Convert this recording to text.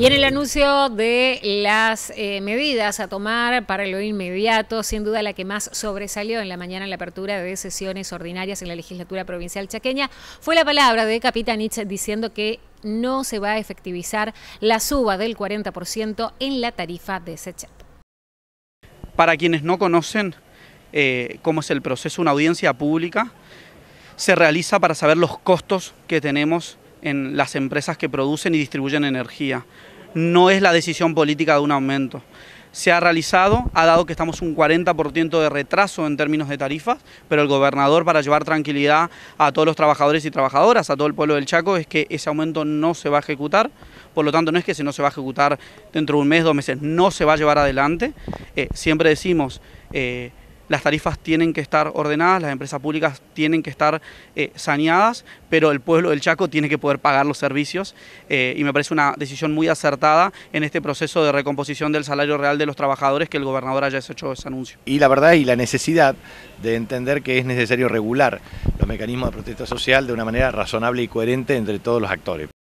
Y en el anuncio de las eh, medidas a tomar para lo inmediato, sin duda la que más sobresalió en la mañana en la apertura de sesiones ordinarias en la legislatura provincial chaqueña fue la palabra de Capitanich diciendo que no se va a efectivizar la suba del 40% en la tarifa de chat. Para quienes no conocen eh, cómo es el proceso, una audiencia pública se realiza para saber los costos que tenemos en las empresas que producen y distribuyen energía. No es la decisión política de un aumento. Se ha realizado, ha dado que estamos un 40% de retraso en términos de tarifas, pero el gobernador para llevar tranquilidad a todos los trabajadores y trabajadoras, a todo el pueblo del Chaco, es que ese aumento no se va a ejecutar, por lo tanto no es que se no se va a ejecutar dentro de un mes, dos meses, no se va a llevar adelante. Eh, siempre decimos... Eh, las tarifas tienen que estar ordenadas, las empresas públicas tienen que estar eh, saneadas, pero el pueblo del Chaco tiene que poder pagar los servicios eh, y me parece una decisión muy acertada en este proceso de recomposición del salario real de los trabajadores que el gobernador haya hecho ese anuncio. Y la verdad y la necesidad de entender que es necesario regular los mecanismos de protesta social de una manera razonable y coherente entre todos los actores.